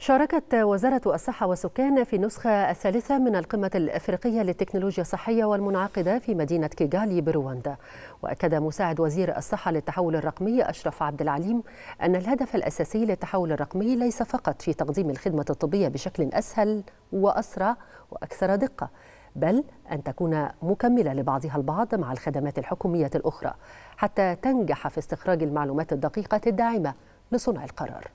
شاركت وزارة الصحة والسكان في النسخة الثالثة من القمة الأفريقية للتكنولوجيا الصحية والمنعقدة في مدينة كيغالي برواندا وأكد مساعد وزير الصحة للتحول الرقمي أشرف عبد العليم أن الهدف الأساسي للتحول الرقمي ليس فقط في تقديم الخدمة الطبية بشكل أسهل وأسرع وأكثر دقة بل أن تكون مكملة لبعضها البعض مع الخدمات الحكومية الأخرى حتى تنجح في استخراج المعلومات الدقيقة الداعمة لصنع القرار